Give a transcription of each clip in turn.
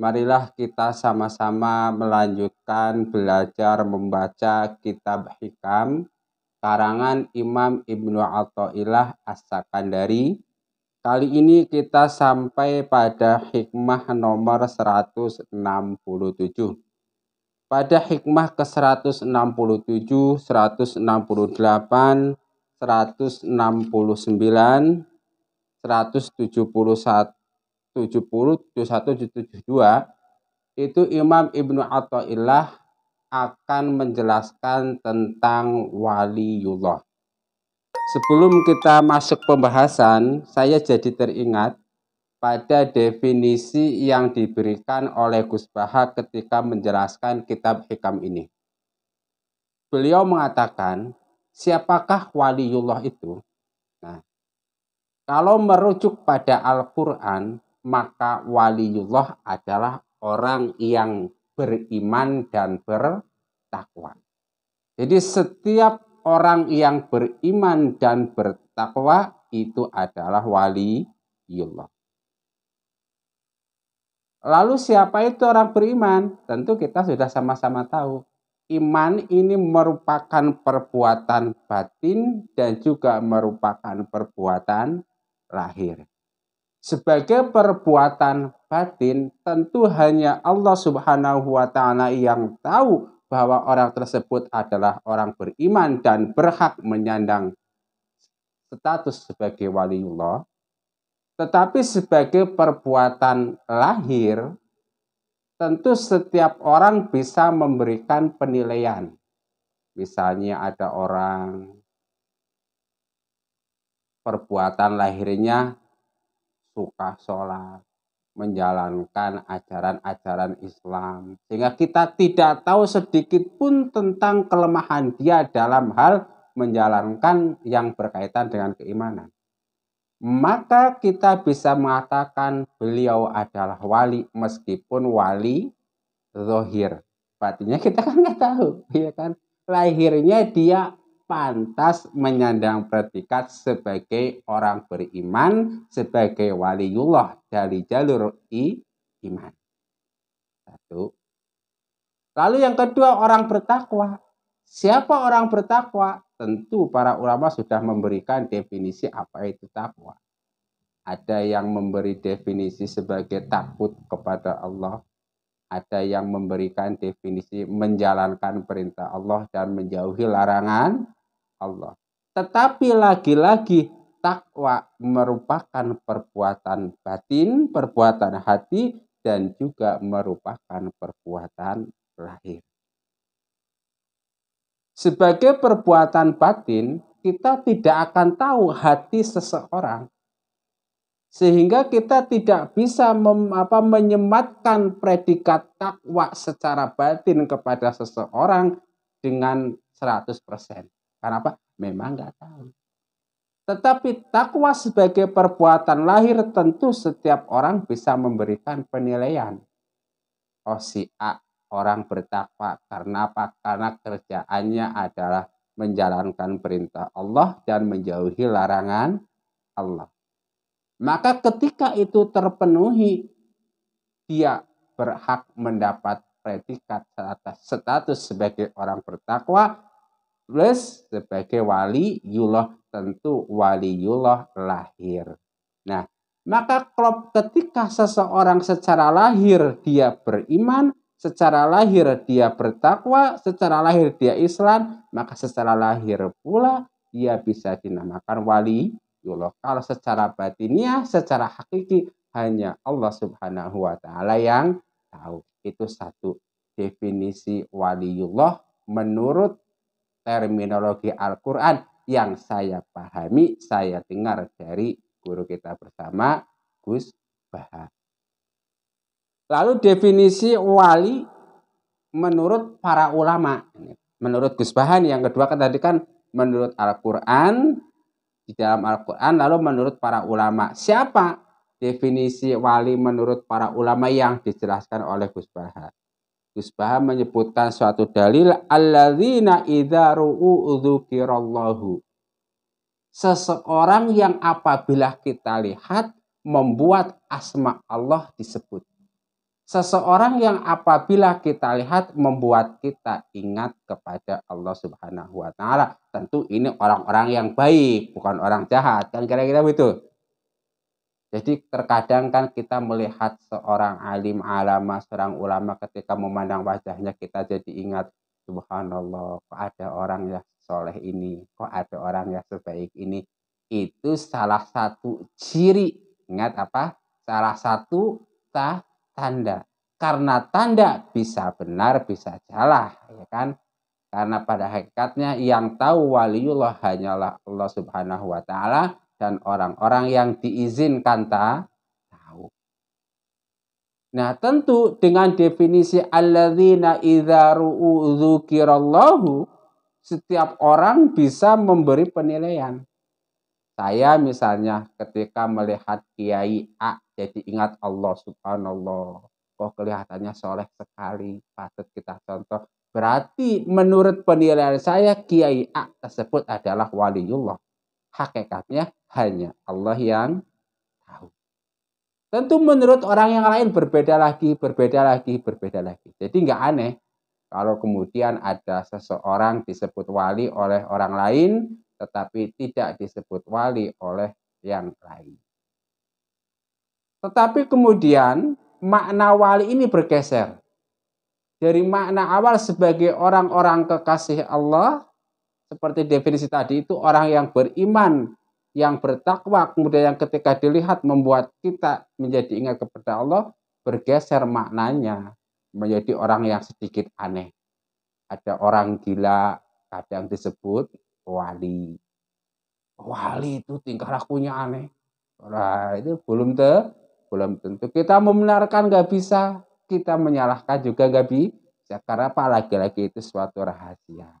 marilah kita sama-sama melanjutkan belajar membaca kitab hikam karangan Imam Ibnu Athaillah As-Sakandari. Kali ini kita sampai pada hikmah nomor 167. Pada hikmah ke-167, 168, 169, 171, 70, 71, 72 itu Imam Ibnu Athaillah akan menjelaskan tentang waliullah. Sebelum kita masuk pembahasan, saya jadi teringat pada definisi yang diberikan oleh Gus Baha ketika menjelaskan kitab hikam ini. Beliau mengatakan, siapakah waliullah itu? Nah, kalau merujuk pada Al-Quran, maka waliullah adalah orang yang beriman dan bertakwa. Jadi setiap orang yang beriman dan bertakwa itu adalah waliullah. Lalu siapa itu orang beriman? Tentu kita sudah sama-sama tahu. Iman ini merupakan perbuatan batin dan juga merupakan perbuatan lahir sebagai perbuatan batin tentu hanya Allah Subhanahu wa taala yang tahu bahwa orang tersebut adalah orang beriman dan berhak menyandang status sebagai waliullah tetapi sebagai perbuatan lahir tentu setiap orang bisa memberikan penilaian misalnya ada orang perbuatan lahirnya suka sholat, menjalankan ajaran-ajaran Islam. Sehingga kita tidak tahu sedikit pun tentang kelemahan dia dalam hal menjalankan yang berkaitan dengan keimanan. Maka kita bisa mengatakan beliau adalah wali meskipun wali zohir. Artinya kita kan nggak tahu, ya kan? Lahirnya dia pantas menyandang predikat sebagai orang beriman, sebagai waliullah dari jalur i, iman. Satu. Lalu yang kedua orang bertakwa. Siapa orang bertakwa? Tentu para ulama sudah memberikan definisi apa itu takwa. Ada yang memberi definisi sebagai takut kepada Allah, ada yang memberikan definisi menjalankan perintah Allah dan menjauhi larangan Allah. Tetapi lagi-lagi takwa merupakan perbuatan batin, perbuatan hati, dan juga merupakan perbuatan lahir. Sebagai perbuatan batin, kita tidak akan tahu hati seseorang sehingga kita tidak bisa mem, apa, menyematkan predikat takwa secara batin kepada seseorang dengan karena apa? Memang nggak tahu. Tetapi takwa sebagai perbuatan lahir tentu setiap orang bisa memberikan penilaian. Oh si A orang bertakwa karena apa? Karena kerjaannya adalah menjalankan perintah Allah dan menjauhi larangan Allah. Maka ketika itu terpenuhi, dia berhak mendapat predikat status sebagai orang bertakwa plus sebagai wali yuloh tentu wali yuloh lahir. Nah, maka klop ketika seseorang secara lahir dia beriman, secara lahir dia bertakwa, secara lahir dia Islam, maka secara lahir pula dia bisa dinamakan wali yuloh. Kalau secara batinnya, secara hakiki hanya Allah Subhanahu wa taala yang tahu. Itu satu definisi waliullah menurut terminologi Al-Quran yang saya pahami, saya dengar dari guru kita bersama, Gus Baha. Lalu definisi wali menurut para ulama. Menurut Gus Bahar yang kedua kan tadi kan menurut Al-Quran, di dalam Al-Quran, lalu menurut para ulama. Siapa definisi wali menurut para ulama yang dijelaskan oleh Gus Bahar? Isbaham menyebutkan suatu dalil alladzina idza ru'u Seseorang yang apabila kita lihat membuat asma Allah disebut. Seseorang yang apabila kita lihat membuat kita ingat kepada Allah Subhanahu wa taala. Tentu ini orang-orang yang baik, bukan orang jahat. Kan kira-kira begitu. -kira jadi terkadang kan kita melihat seorang alim alama, seorang ulama ketika memandang wajahnya kita jadi ingat, subhanallah, kok ada orang yang soleh ini, kok ada orang yang sebaik ini. Itu salah satu ciri, ingat apa? Salah satu ta tanda. Karena tanda bisa benar, bisa salah, ya kan? Karena pada hakikatnya yang tahu waliullah hanyalah Allah Subhanahu wa taala dan orang-orang yang diizinkan ta tahu. Nah, tentu dengan definisi alladzina idza dzukirallahu setiap orang bisa memberi penilaian. Saya misalnya ketika melihat kiai A jadi ingat Allah subhanallah. Kok oh, kelihatannya soleh sekali, patut kita contoh. Berarti menurut penilaian saya kiai A tersebut adalah waliullah. Hakikatnya hanya Allah yang tahu. Tentu menurut orang yang lain berbeda lagi, berbeda lagi, berbeda lagi. Jadi nggak aneh kalau kemudian ada seseorang disebut wali oleh orang lain, tetapi tidak disebut wali oleh yang lain. Tetapi kemudian makna wali ini bergeser. Dari makna awal sebagai orang-orang kekasih Allah, seperti definisi tadi itu orang yang beriman yang bertakwa kemudian yang ketika dilihat membuat kita menjadi ingat kepada Allah bergeser maknanya menjadi orang yang sedikit aneh. Ada orang gila kadang disebut wali. Wali itu tingkah lakunya aneh. Nah, itu belum te, belum tentu. Kita membenarkan nggak bisa, kita menyalahkan juga nggak bisa. Karena apa lagi-lagi itu suatu rahasia.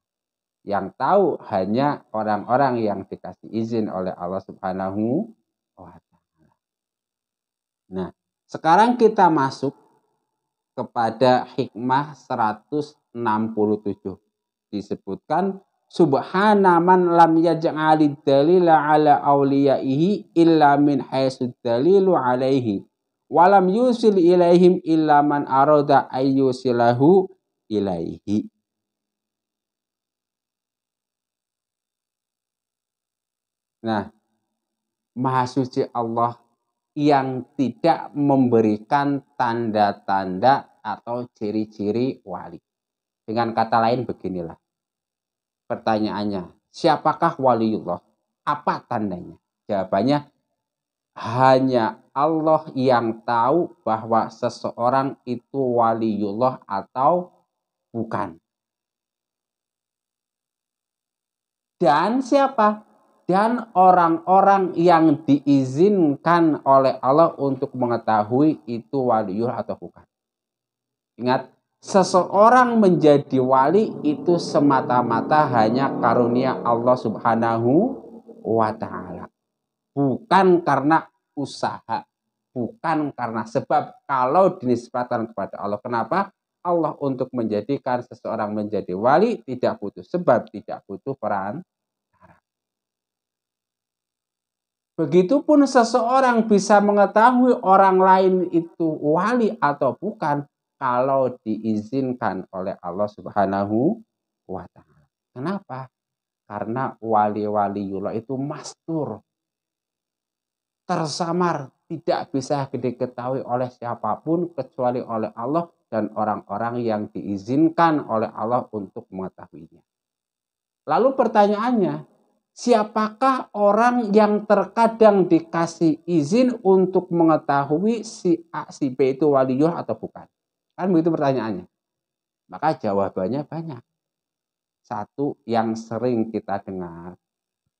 Yang tahu hanya orang-orang yang dikasih izin oleh Allah Subhanahu wa taala. Nah, sekarang kita masuk kepada hikmah 167. Disebutkan Subhanaman man lam yaj'ali dalila ala awliyaihi illa min haitsu dalilu alaihi walam yusil ilaihim illa man arada ayyusilahu ilaihi Nah, Maha Suci Allah yang tidak memberikan tanda-tanda atau ciri-ciri wali. Dengan kata lain beginilah. Pertanyaannya, siapakah waliullah? Apa tandanya? Jawabannya, hanya Allah yang tahu bahwa seseorang itu waliullah atau bukan. Dan siapa dan orang-orang yang diizinkan oleh Allah untuk mengetahui itu waliul atau bukan. Ingat, seseorang menjadi wali itu semata-mata hanya karunia Allah Subhanahu wa taala. Bukan karena usaha, bukan karena sebab kalau dinisbatkan kepada Allah. Kenapa? Allah untuk menjadikan seseorang menjadi wali tidak butuh sebab, tidak butuh peran Begitupun seseorang bisa mengetahui orang lain itu wali atau bukan kalau diizinkan oleh Allah Subhanahu wa taala. Kenapa? Karena wali-waliullah wali itu mastur. Tersamar, tidak bisa diketahui oleh siapapun kecuali oleh Allah dan orang-orang yang diizinkan oleh Allah untuk mengetahuinya. Lalu pertanyaannya, siapakah orang yang terkadang dikasih izin untuk mengetahui si A, si B itu waliullah atau bukan? Kan begitu pertanyaannya. Maka jawabannya banyak. Satu yang sering kita dengar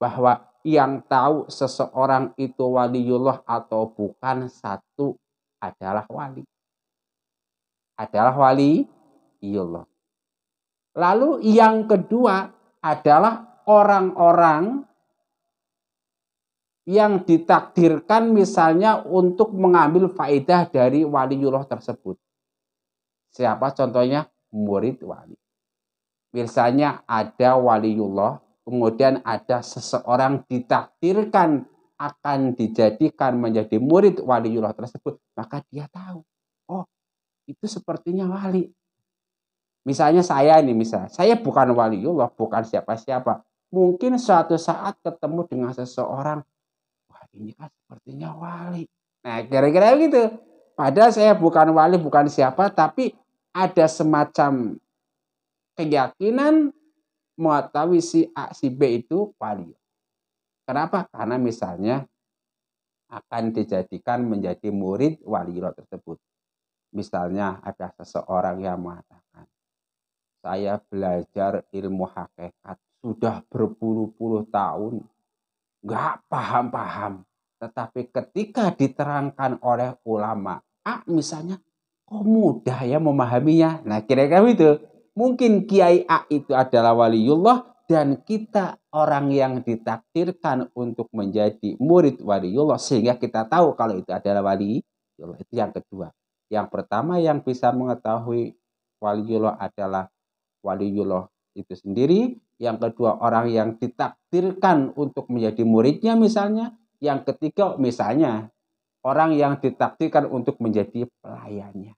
bahwa yang tahu seseorang itu waliullah atau bukan satu adalah wali. Adalah wali iullah. Lalu yang kedua adalah orang-orang yang ditakdirkan misalnya untuk mengambil faedah dari waliullah tersebut. Siapa contohnya? Murid wali. Misalnya ada waliullah, kemudian ada seseorang ditakdirkan akan dijadikan menjadi murid waliullah tersebut, maka dia tahu, oh itu sepertinya wali. Misalnya saya ini misalnya, saya bukan waliullah, bukan siapa-siapa, mungkin suatu saat ketemu dengan seseorang wah ini kan sepertinya wali nah kira-kira gitu padahal saya bukan wali bukan siapa tapi ada semacam keyakinan mengetahui si A si B itu wali kenapa karena misalnya akan dijadikan menjadi murid wali roh tersebut misalnya ada seseorang yang mengatakan saya belajar ilmu hakikat sudah berpuluh-puluh tahun nggak paham-paham. Tetapi ketika diterangkan oleh ulama, ah, misalnya, kok mudah ya memahaminya? Nah kira-kira itu. Mungkin Kiai A itu adalah waliullah dan kita orang yang ditakdirkan untuk menjadi murid waliullah sehingga kita tahu kalau itu adalah waliullah. Itu yang kedua. Yang pertama yang bisa mengetahui waliullah adalah waliullah itu sendiri yang kedua orang yang ditakdirkan untuk menjadi muridnya misalnya. Yang ketiga misalnya orang yang ditakdirkan untuk menjadi pelayannya.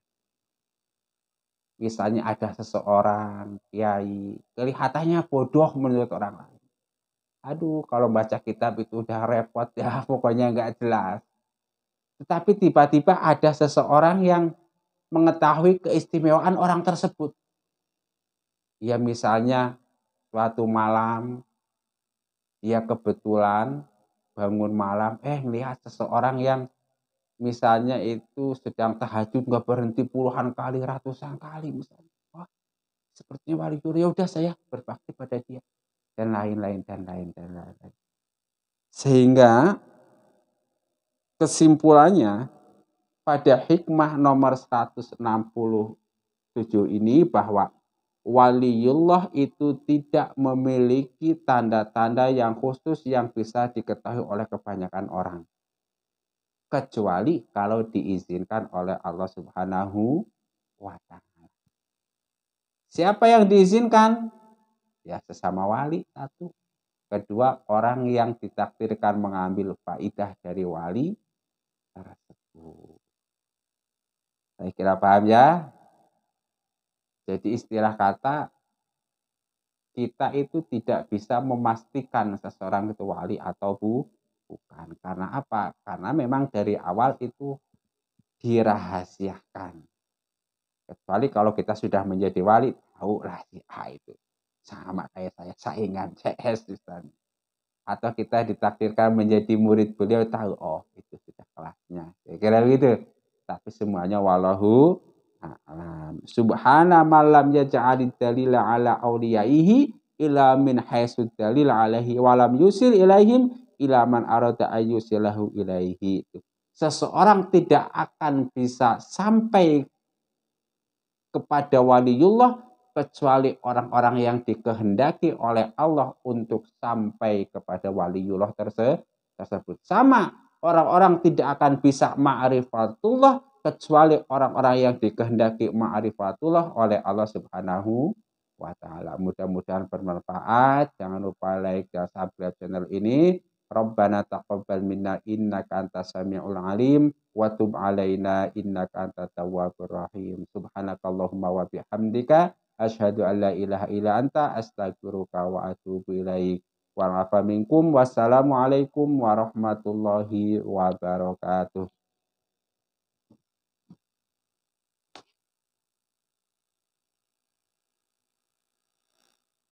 Misalnya ada seseorang kiai kelihatannya bodoh menurut orang lain. Aduh, kalau baca kitab itu udah repot ya, pokoknya nggak jelas. Tetapi tiba-tiba ada seseorang yang mengetahui keistimewaan orang tersebut. Ya misalnya Suatu malam dia kebetulan bangun malam eh melihat seseorang yang misalnya itu sedang tahajud nggak berhenti puluhan kali ratusan kali misalnya wah sepertinya wali ya udah saya berbakti pada dia dan lain-lain dan lain dan lain-lain sehingga kesimpulannya pada hikmah nomor 167 ini bahwa waliullah itu tidak memiliki tanda-tanda yang khusus yang bisa diketahui oleh kebanyakan orang. Kecuali kalau diizinkan oleh Allah subhanahu wa ta'ala. Siapa yang diizinkan? Ya sesama wali satu. Kedua orang yang ditakdirkan mengambil faidah dari wali tersebut. Saya kira paham ya. Jadi istilah kata kita itu tidak bisa memastikan seseorang itu wali atau bu, bukan. Karena apa? Karena memang dari awal itu dirahasiakan. Kecuali kalau kita sudah menjadi wali, tahu lah si A itu. Sama kayak saya, saingan CS sana Atau kita ditakdirkan menjadi murid beliau, tahu, oh itu sudah kelasnya. Kira-kira begitu. Tapi semuanya walahu alam. Subhana malam yaj'alid dalila ala awliyaihi ila min haisud dalil alaihi walam yusil ilaihim ila man arada ayyusilahu ilaihi. Seseorang tidak akan bisa sampai kepada waliullah kecuali orang-orang yang dikehendaki oleh Allah untuk sampai kepada waliullah tersebut. Sama orang-orang tidak akan bisa ma'rifatullah kecuali orang-orang yang dikehendaki ma'rifatullah oleh Allah Subhanahu wa taala. Mudah-mudahan bermanfaat. Jangan lupa like dan subscribe channel ini. Rabbana taqabbal minna innaka antas samiul alim wa tub alaina innaka antat tawwabur rahim. Subhanakallahumma wa bihamdika asyhadu an la ilaha illa anta astaghfiruka wa atubu ilaik. Wa'alaikum warahmatullahi wabarakatuh.